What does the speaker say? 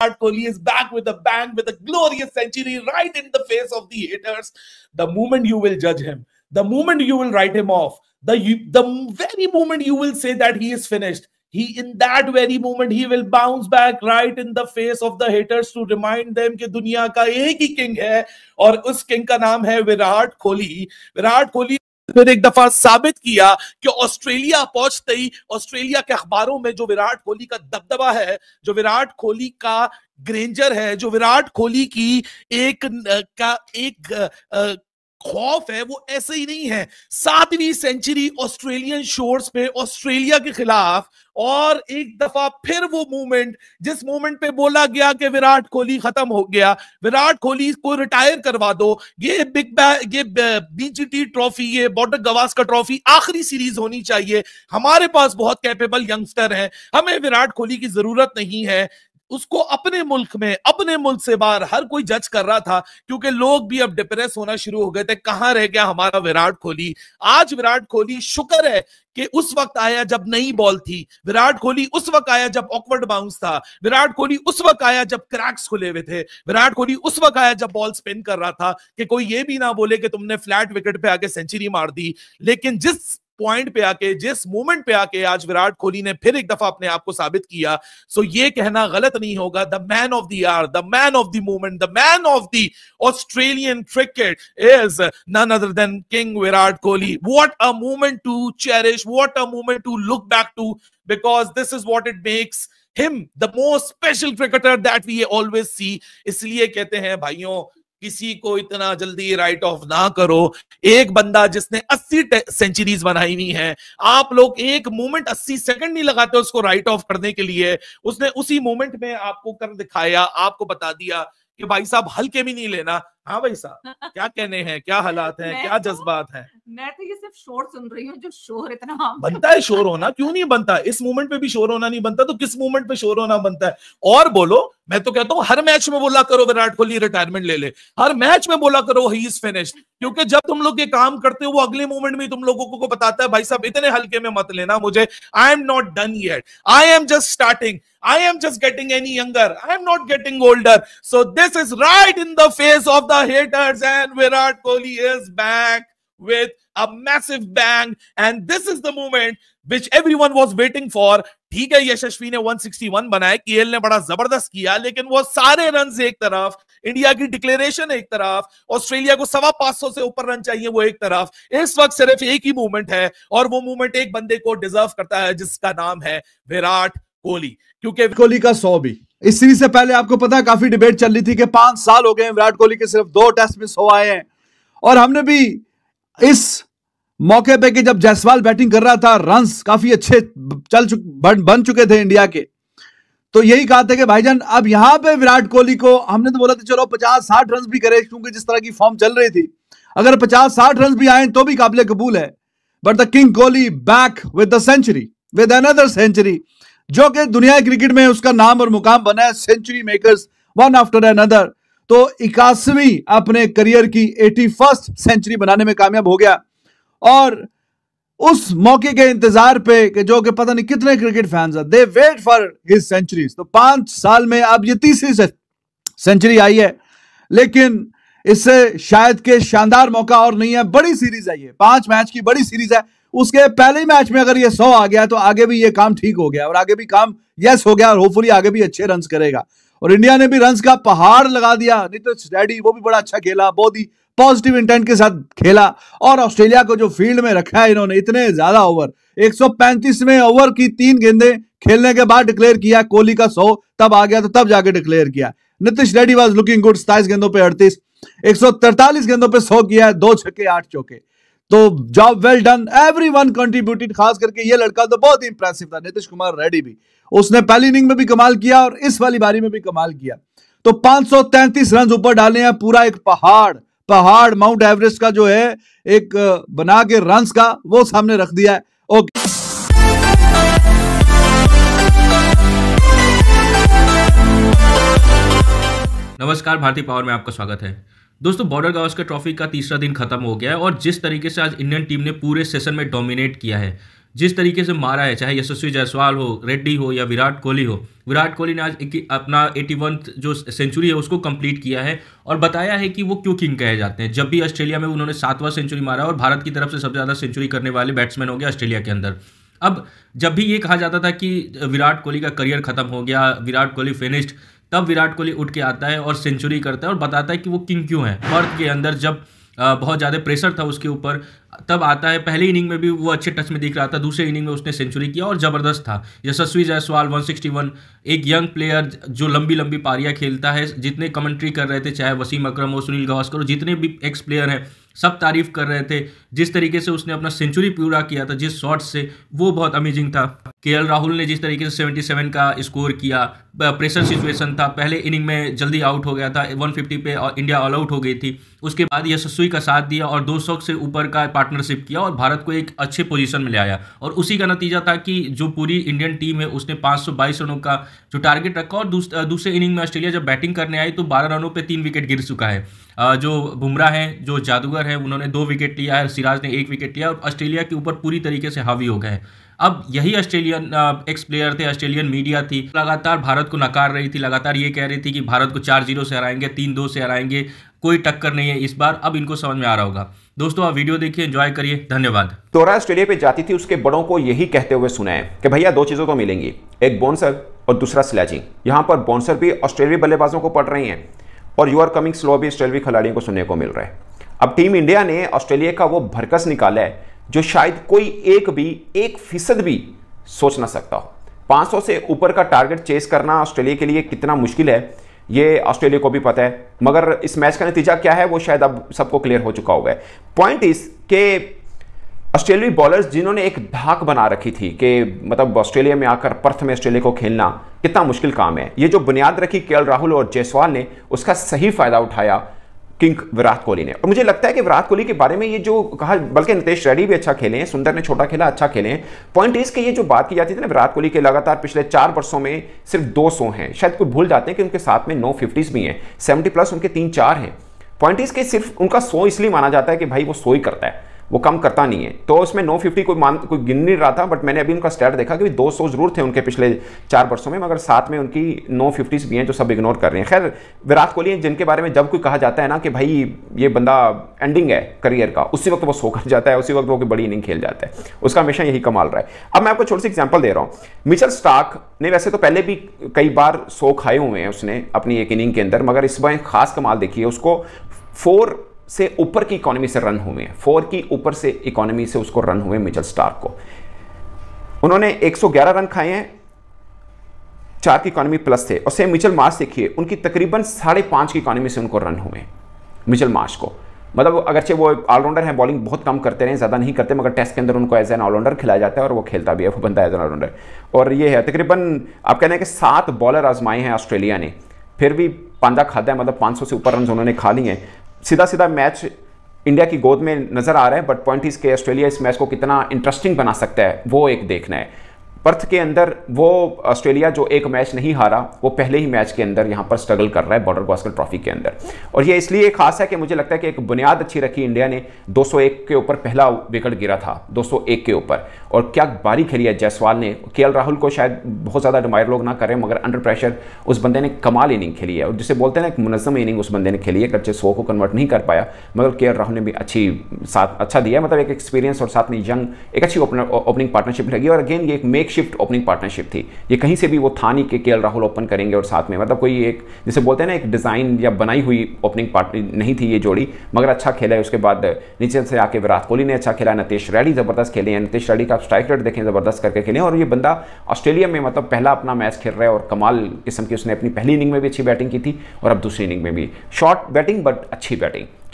Virat Kohli is back with a bang with a glorious century right in the face of the haters. The moment you will judge him, the moment you will write him off, the you, the very moment you will say that he is finished, he in that very moment he will bounce back right in the face of the haters to remind them कि दुनिया का एक ही king है और उस king का नाम है विराट कोहली विराट कोहली फिर एक दफा साबित किया कि ऑस्ट्रेलिया पहुंचते ही ऑस्ट्रेलिया के अखबारों में जो विराट कोहली का दबदबा है जो विराट कोहली का ग्रेंजर है जो विराट कोहली की एक का एक खौफ है वो ऐसे ही नहीं है सातवीं सेंचुरी ऑस्ट्रेलियन शोर्स पे ऑस्ट्रेलिया के खिलाफ और एक दफा फिर वो मूवमेंट जिस मूवमेंट पे बोला गया कि विराट कोहली खत्म हो गया विराट कोहली को रिटायर करवा दो ये बिग बैग ये बीजीटी ट्रॉफी ये बॉर्डर गवास का ट्रॉफी आखिरी सीरीज होनी चाहिए हमारे पास बहुत कैपेबल यंगस्टर हैं हमें विराट कोहली की जरूरत नहीं है उसको अपने मुल्क में अपने मुल्क से बाहर हर कोई जज कर रहा था क्योंकि लोग भी अब डिप्रेस होना शुरू हो गए थे कहां रह गया हमारा विराट कोहली आज विराट कोहली शुक्र है कि उस वक्त आया जब नई बॉल थी विराट कोहली उस वक्त आया जब ऑकवर्ड बाउंस था विराट कोहली उस वक्त आया जब क्रैक्स खुले हुए थे विराट कोहली उस वक्त आया जब बॉल स्पिन कर रहा था कि कोई ये भी ना बोले कि तुमने फ्लैट विकेट पे आके सेंचुरी मार दी लेकिन जिस पॉइंट पे आके जिस मोमेंट पे आके आज विराट कोहली ने फिर एक दफा अपने आप को साबित किया सो ये कहना गलत नहीं होगा the man of the hour the man of the moment the man of the Australian cricket is none other than king Virat Kohli what a moment to cherish what a moment to look back to because this is what it makes him the most special cricketer that we always see इसलिए कहते हैं भाइयों किसी को इतना जल्दी right of ना करो एक बंदा जिसने 80 सेंचुरीज बनाई हुई है आप लोग एक मोमेंट 80 सेकंड नहीं लगाते उसको राइट ऑफ करने के लिए उसने उसी मोमेंट में आपको कर दिखाया आपको बता दिया कि भाई साहब हल्के भी नहीं लेना हाँ भाई साहब क्या कहने हैं क्या हालात हैं क्या तो जज्बात हैं मैं तो ये सिर्फ शोर सुन रही हूँ जो शोर इतना बनता है शोर होना क्यों नहीं बनता इस मूवमेंट पे भी शोर होना नहीं बनता तो किस मूवमेंट पे शोर होना बनता है और बोलो मैं तो कहता हूँ हर मैच में बोला करो विराट कोहली रिटायरमेंट ले ले हर मैच में बोला करो ही इज फिनिश्ड क्योंकि जब तुम लोग ये काम करते हो वो अगले मोमेंट में तुम लोगों को, को बताता है भाई साहब इतने हल्के में मत लेना मुझे I am not done yet I am just starting I am just getting any younger I am not getting older so this is right in the face of the haters and Virat Kohli is back with a massive bang. And this is the moment which everyone was waiting for. ठीक है यशस्वी ने 161 बनाए KL ने बड़ा जबरदस्त किया लेकिन वो सारे रन एक तरफ इंडिया की डिक्लेरेशन एक तरफ ऑस्ट्रेलिया को सवा पांच से ऊपर रन चाहिए वो एक तरफ इस वक्त सिर्फ एक ही मूवमेंट है और वो मूवमेंट एक बंदे को डिजर्व करता है जिसका नाम है विराट कोहली क्योंकि कोहली का सौ भी इस सीरीज से पहले आपको पता है काफी डिबेट चल रही थी कि पांच साल हो गए विराट कोहली के सिर्फ दो टेस्ट मिस हो आए हैं और हमने भी इस मौके पे कि जब जायसवाल बैटिंग कर रहा था रन काफी अच्छे चल चुक बन चुके थे इंडिया के तो यही कहा था कि भाईजान अब यहां पे विराट कोहली को हमने तो बोला था चलो पचास साठ रन भी करे क्योंकि जिस तरह की फॉर्म चल रही थी अगर पचास साठ रन भी आए तो भी काबिल कबूल है but the king Kohli back with the century with another century जो कि दुनिया क्रिकेट में उसका नाम और मुकाम बना है century makers one after another तो इक्यासवीं अपने करियर की एटी फर्स्ट सेंचुरी बनाने में कामयाब हो गया और उस मौके के इंतजार पे कि जो कि पता नहीं कितने क्रिकेट फैंस हैं they wait for his centuries तो पांच साल में अब ये तीसरी सेंचुरी आई है लेकिन इससे शायद के शानदार मौका और नहीं है बड़ी सीरीज है ये पांच मैच की बड़ी सीरीज है उसके पहले ही मैच में अगर ये सौ आ गया तो आगे भी ये काम ठीक हो गया और आगे भी काम यस हो गया और होपफुली आगे भी अच्छे रन करेगा और इंडिया ने भी रन का पहाड़ लगा दिया नीतिश रेड्डी वो भी बड़ा अच्छा खेला ही पॉजिटिव इंटेंट के साथ खेला और ऑस्ट्रेलिया को जो फील्ड में रखा है इन्होंने इतने ज्यादा ओवर एक में ओवर की तीन गेंदे खेलने के बाद डिक्लेयर किया कोहली का सौ तब आ गया तो तब जाके डिक्लेयर किया Nitish Reddy was looking good सताइस गेंदों पर अड़तीस एक गेंदों पर सौ किया दो छक्के आठ चौके तो job well done everyone contributed खास करके ये लड़का तो बहुत ही इंप्रेसिव था नीतीश कुमार रेड्डी भी उसने पहली इनिंग में भी कमाल किया और इस वाली बारी में भी कमाल किया तो 533 रन ऊपर डाले हैं पूरा एक पहाड़ पहाड़ माउंट एवरेस्ट का जो है एक बना के रन का वो सामने रख दिया है ओके नमस्कार भारतीय पावर में आपका स्वागत है दोस्तों बॉर्डर गावस्कर ट्रॉफी का तीसरा दिन खत्म हो गया है और जिस तरीके से आज इंडियन टीम ने पूरे सेशन में डोमिनेट किया है जिस तरीके से मारा है चाहे यशस्वी जायसवाल हो रेड्डी हो या विराट कोहली हो विराट कोहली ने आज एक, अपना एटी जो सेंचुरी है उसको कंप्लीट किया है और बताया है कि वो क्यों किंग कहे जाते हैं जब भी ऑस्ट्रेलिया में उन्होंने सातवां सेंचुरी मारा और भारत की तरफ से सबसे ज़्यादा सेंचुरी करने वाले बैट्समैन हो गए ऑस्ट्रेलिया के अंदर अब जब भी ये कहा जाता था कि विराट कोहली का करियर खत्म हो गया विराट कोहली फिनिश्ड तब विराट कोहली उठ के आता है और सेंचुरी करता है और बताता है कि वो किंग क्यों है बर्थ के अंदर जब बहुत ज़्यादा प्रेशर था उसके ऊपर तब आता है पहले इनिंग में भी वो अच्छे टच में दिख रहा था दूसरे इनिंग में उसने सेंचुरी किया और ज़बरदस्त था यशस्वी जायसवाल 161 एक यंग प्लेयर जो लंबी लंबी पारियाँ खेलता है जितने कमेंट्री कर रहे थे चाहे वसीम अकरम हो सुनील गावस्कर हो जितने भी एक्स प्लेयर हैं सब तारीफ कर रहे थे जिस तरीके से उसने अपना सेंचुरी पूरा किया था जिस शॉट से वो बहुत अमेजिंग था के राहुल ने जिस तरीके से 77 का स्कोर किया प्रेशर सिचुएशन था पहले इनिंग में जल्दी आउट हो गया था 150 पे इंडिया ऑल आउट हो गई थी उसके बाद यशस्वी का साथ दिया और दो सौ से ऊपर का पार्टनरशिप किया और भारत को एक अच्छे पोजीशन में ले आया और उसी का नतीजा था कि जो पूरी इंडियन टीम है उसने बाईस रनों का जो टारगेट रखा और दूस, दूसरे इनिंग में ऑस्ट्रेलिया जब बैटिंग करने आई तो बारह रनों पर तीन विकेट गिर चुका है जो बुमराह हैं जो जादूगर बॉलर है उन्होंने दो विकेट लिया है सिराज ने एक विकेट लिया और ऑस्ट्रेलिया के ऊपर पूरी तरीके से हावी हो गए अब यही ऑस्ट्रेलियन एक्स प्लेयर थे ऑस्ट्रेलियन मीडिया थी लगातार भारत को नकार रही थी लगातार ये कह रही थी कि भारत को चार जीरो से हराएंगे तीन दो से हराएंगे कोई टक्कर नहीं है इस बार अब इनको समझ में आ रहा होगा दोस्तों आप वीडियो देखिए एंजॉय करिए धन्यवाद तोरा ऑस्ट्रेलिया पे जाती थी उसके बड़ों को यही कहते हुए सुना है कि भैया दो चीज़ों को तो मिलेंगी एक बॉन्सर और दूसरा स्लैजिंग यहाँ पर बॉन्सर भी ऑस्ट्रेलिया बल्लेबाजों को पड़ रही है और यू आर कमिंग स्लो भी ऑस्ट्रेलियाई खिलाड़ियों को सुनने को मिल रहा है अब टीम इंडिया ने ऑस्ट्रेलिया का वो भरकस निकाला है जो शायद कोई एक भी एक फीसद भी सोच ना सकता हो 500 से ऊपर का टारगेट चेस करना ऑस्ट्रेलिया के लिए कितना मुश्किल है ये ऑस्ट्रेलिया को भी पता है मगर इस मैच का नतीजा क्या है वो शायद अब सबको क्लियर हो चुका होगा पॉइंट इस के ऑस्ट्रेलियाई बॉलर्स जिन्होंने एक धाक बना रखी थी कि मतलब ऑस्ट्रेलिया में आकर पर्थ में ऑस्ट्रेलिया को खेलना कितना मुश्किल काम है ये जो बुनियाद रखी के राहुल और जयसवाल ने उसका सही फायदा उठाया किंग विराट कोहली ने और मुझे लगता है कि विराट कोहली के बारे में ये जो कहा बल्कि नितेश रेड्डी भी अच्छा खेले हैं सुंदर ने छोटा खेला अच्छा खेले हैं पॉइंट इस कि ये जो बात की जाती थी ना विराट कोहली के लगातार पिछले चार वर्षों में सिर्फ दो सौ हैं शायद कुछ भूल जाते हैं कि उनके साथ में नो फिफ्टीज़ भी हैं सेवेंटी प्लस उनके तीन चार हैं पॉइंट इस के सिर्फ उनका सो इसलिए माना जाता है कि भाई वो सो ही करता है वो कम करता नहीं है तो उसमें फिफ्टी कोई मान कोई गिन नहीं रहा था बट मैंने अभी उनका स्टैट देखा कि दो सौ जरूर थे उनके पिछले चार वर्षों में मगर साथ में उनकी फिफ्टीज भी हैं जो सब इग्नोर कर रहे हैं खैर विराट कोहली हैं जिनके बारे में जब कोई कहा जाता है ना कि भाई ये बंदा एंडिंग है करियर का उसी वक्त वो सो कर जाता है उसी वक्त वो बड़ी इनिंग खेल जाता है उसका हमेशा यही कमाल रहा है अब मैं आपको छोटी सी एग्जाम्पल दे रहा हूँ मिचल स्टाक ने वैसे तो पहले भी कई बार सो खाए हुए हैं उसने अपनी एक इनिंग के अंदर मगर इस बार खास कमाल देखी है उसको फोर से ऊपर की इकोनॉमी से रन हुए हैं फोर की ऊपर से इकोनॉमी से उसको रन हुए मिचल स्टार्क को उन्होंने 111 रन खाए हैं चार की इकोनॉमी प्लस थे और सेम मिचल मार्श देखिए उनकी तकरीबन साढ़े पांच की इकोनॉमी से उनको रन हुए मिचल मार्श को मतलब अगरचे वो ऑलराउंडर हैं बॉलिंग बहुत कम करते रहे ज़्यादा नहीं करते मगर टेस्ट के अंदर उनको एज एन ऑलराउंडर खिलाया जाता है और वो खेलता भी है वो बनता है एज एन ऑलराउंडर और ये है तकरीबन आप कहना है कि सात बॉलर आजमाए हैं ऑस्ट्रेलिया ने फिर भी पांदा खाता है मतलब 500 से ऊपर रन उन्होंने खा लिए हैं सीधा सीधा मैच इंडिया की गोद में नजर आ रहा है बट पॉइंट इज के ऑस्ट्रेलिया इस मैच को कितना इंटरेस्टिंग बना सकता है वो एक देखना है पर्थ के अंदर वो ऑस्ट्रेलिया जो एक मैच नहीं हारा वो पहले ही मैच के अंदर यहाँ पर स्ट्रगल कर रहा है बॉर्डर गास्कर ट्रॉफी के अंदर और ये इसलिए खास है कि मुझे लगता है कि एक बुनियाद अच्छी रखी इंडिया ने 201 के ऊपर पहला विकेट गिरा था 201 के ऊपर और क्या बारी खेली है जायसवाल ने के राहुल को शायद बहुत ज़्यादा डिमायर लोग ना करें मगर अंडर प्रेशर उस बंदे ने कमाल इनिंग खेली है और जिसे बोलते हैं ना एक मुनजम इनिंग उस बंदे ने खेली है कच्चे सौ को कन्वर्ट नहीं कर पाया मगर के राहुल ने भी अच्छी साथ अच्छा दिया मतलब एक एक्सपीरियंस और साथ में यंग एक अच्छी ओपनर ओपनिंग पार्टनरशिप लगी और अगेन ये एक मेक शिफ्ट ओपनिंग पार्टनरशिप थी ये कहीं से भी वो था नहीं कि के राहुल ओपन करेंगे और साथ में मतलब कोई एक जिसे बोलते हैं ना एक डिज़ाइन या बनाई हुई ओपनिंग पार्टनर नहीं थी ये जोड़ी मगर अच्छा खेला है उसके बाद नीचे से आके विराट कोहली ने अच्छा खेला नतीश रेड्डी ज़बरदस्त खेले हैं नतीश रेड्डी का स्ट्राइक रेट देखें ज़बरदस्त करके खेले और ये बंदा ऑस्ट्रेलिया में मतलब पहला अपना मैच खेल रहा है और कमाल किस्म की उसने अपनी पहली इनिंग में भी अच्छी बैटिंग की थी और अब दूसरी इनिंग में भी शॉर्ट बैटिंग बट अच्छी बैटिंग